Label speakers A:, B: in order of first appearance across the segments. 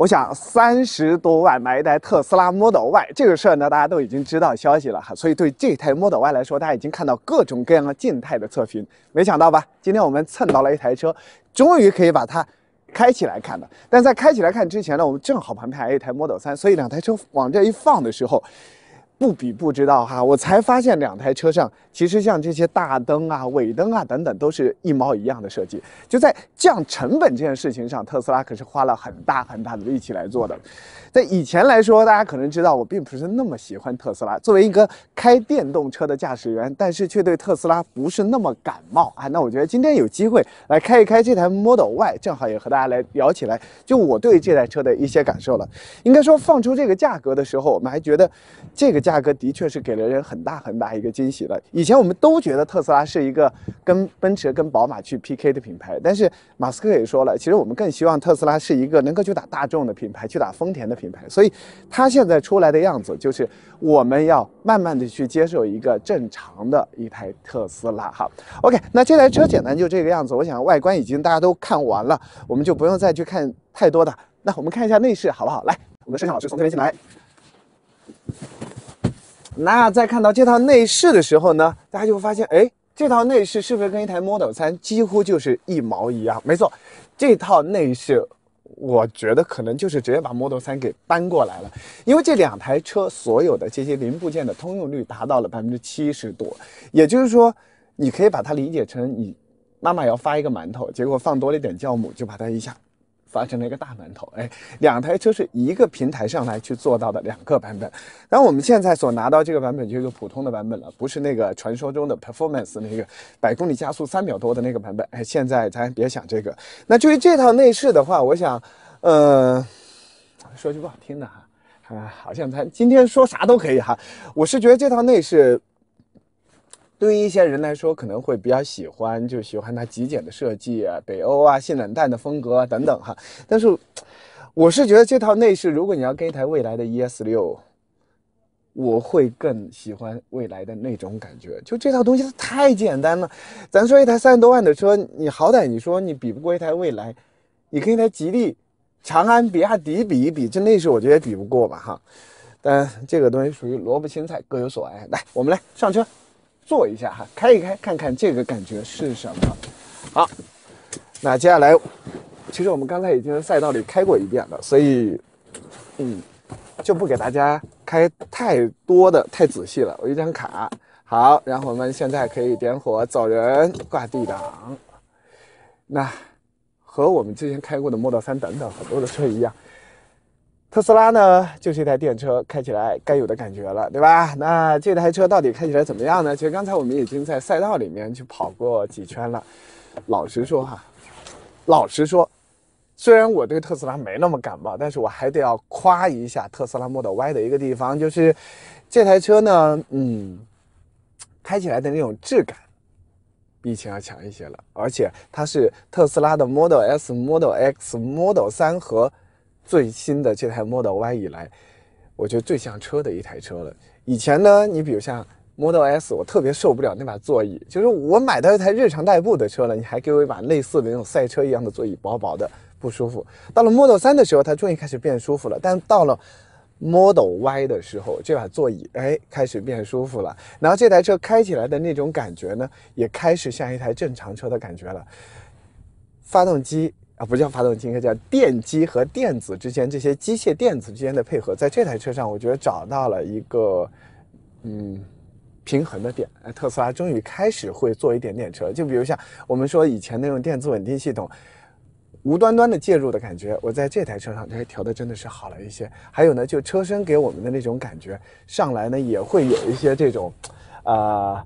A: 我想三十多万买一台特斯拉 Model Y 这个事儿呢，大家都已经知道消息了哈，所以对这台 Model Y 来说，大家已经看到各种各样的静态的测评，没想到吧？今天我们蹭到了一台车，终于可以把它开起来看了。但在开起来看之前呢，我们正好旁边还有一台 Model 3，所以两台车往这一放的时候。不比不知道哈，我才发现两台车上其实像这些大灯啊、尾灯啊等等，都是一毛一样的设计。就在降成本这件事情上，特斯拉可是花了很大很大的力气来做的。在以前来说，大家可能知道，我并不是那么喜欢特斯拉，作为一个开电动车的驾驶员，但是却对特斯拉不是那么感冒啊。那我觉得今天有机会来开一开这台 Model Y，正好也和大家来聊起来，就我对这台车的一些感受了。应该说放出这个价格的时候，我们还觉得这个价。价格的确是给了人很大很大一个惊喜了。以前我们都觉得特斯拉是一个跟奔驰、跟宝马去 PK 的品牌，但是马斯克也说了，其实我们更希望特斯拉是一个能够去打大众的品牌，去打丰田的品牌。所以它现在出来的样子，就是我们要慢慢的去接受一个正常的一台特斯拉。好，OK，那这台车简单就这个样子。我想外观已经大家都看完了，我们就不用再去看太多的。那我们看一下内饰好不好？来，我们的摄像老师从这边进来。那在看到这套内饰的时候呢，大家就会发现，哎，这套内饰是不是跟一台 Model 3几乎就是一毛一样？没错，这套内饰，我觉得可能就是直接把 Model 3给搬过来了，因为这两台车所有的这些零部件的通用率达到了百分之七十多，也就是说，你可以把它理解成你妈妈要发一个馒头，结果放多了一点酵母，就把它一下。发生了一个大馒头，哎，两台车是一个平台上来去做到的两个版本，然后我们现在所拿到这个版本就是普通的版本了，不是那个传说中的 performance 那个百公里加速三秒多的那个版本，哎，现在咱别想这个。那至于这套内饰的话，我想，呃，说句不好听的哈，啊，好像咱今天说啥都可以哈，我是觉得这套内饰。对于一些人来说，可能会比较喜欢，就喜欢它极简的设计啊，北欧啊，性冷淡的风格啊等等哈。但是，我是觉得这套内饰，如果你要跟一台未来的 ES 六，我会更喜欢未来的那种感觉。就这套东西它太简单了，咱说一台三十多万的车，你好歹你说你比不过一台未来，你跟一台吉利、长安、比亚迪比一比，这内饰我觉得也比不过吧哈。但这个东西属于萝卜青菜各有所爱，来，我们来上车。坐一下哈，开一开，看看这个感觉是什么。好，那接下来，其实我们刚才已经在赛道里开过一遍了，所以，嗯，就不给大家开太多的、太仔细了。我一张卡，好，然后我们现在可以点火，找人挂地档。那和我们之前开过的 Model 3等等很多的车一样。特斯拉呢，就是一台电车开起来该有的感觉了，对吧？那这台车到底开起来怎么样呢？其实刚才我们已经在赛道里面去跑过几圈了。老实说哈，老实说，虽然我对特斯拉没那么感冒，但是我还得要夸一下特斯拉 Model Y 的一个地方，就是这台车呢，嗯，开起来的那种质感比以前要强一些了，而且它是特斯拉的 Model S、Model X、Model 3和。最新的这台 Model Y 以来，我觉得最像车的一台车了。以前呢，你比如像 Model S，我特别受不了那把座椅，就是我买到一台日常代步的车了，你还给我一把类似的那种赛车一样的座椅，薄薄的不舒服。到了 Model 3的时候，它终于开始变舒服了。但到了 Model Y 的时候，这把座椅哎开始变舒服了，然后这台车开起来的那种感觉呢，也开始像一台正常车的感觉了。发动机。啊，不叫发动机，应该叫电机和电子之间这些机械电子之间的配合，在这台车上，我觉得找到了一个嗯平衡的点。特斯拉终于开始会做一点点车，就比如像我们说以前那种电子稳定系统无端端的介入的感觉，我在这台车上，这调的真的是好了一些。还有呢，就车身给我们的那种感觉，上来呢也会有一些这种啊，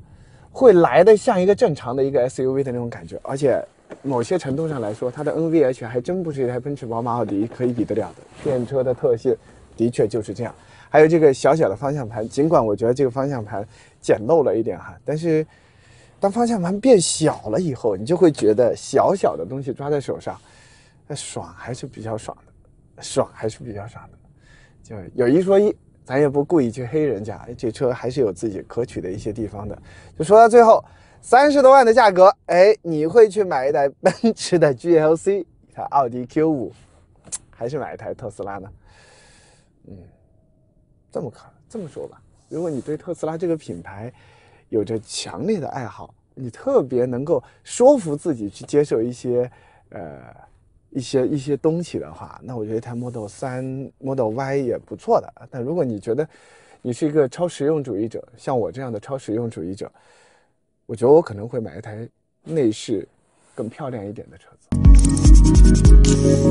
A: 会来的像一个正常的一个 SUV 的那种感觉，而且。某些程度上来说，它的 NVH 还真不是一台奔驰、宝马、奥迪可以比得了的。电车的特性的确就是这样。还有这个小小的方向盘，尽管我觉得这个方向盘简陋了一点哈，但是当方向盘变小了以后，你就会觉得小小的东西抓在手上，那爽还是比较爽的，爽还是比较爽的。就有一说一，咱也不故意去黑人家，这车还是有自己可取的一些地方的。就说到最后。三十多万的价格，哎，你会去买一台 奔驰的 GLC，一台奥迪 Q 五，还是买一台特斯拉呢？嗯，这么看，这么说吧，如果你对特斯拉这个品牌有着强烈的爱好，你特别能够说服自己去接受一些，呃，一些一些东西的话，那我觉得一台 Model 三、Model Y 也不错的。但如果你觉得你是一个超实用主义者，像我这样的超实用主义者。我觉得我可能会买一台内饰更漂亮一点的车子。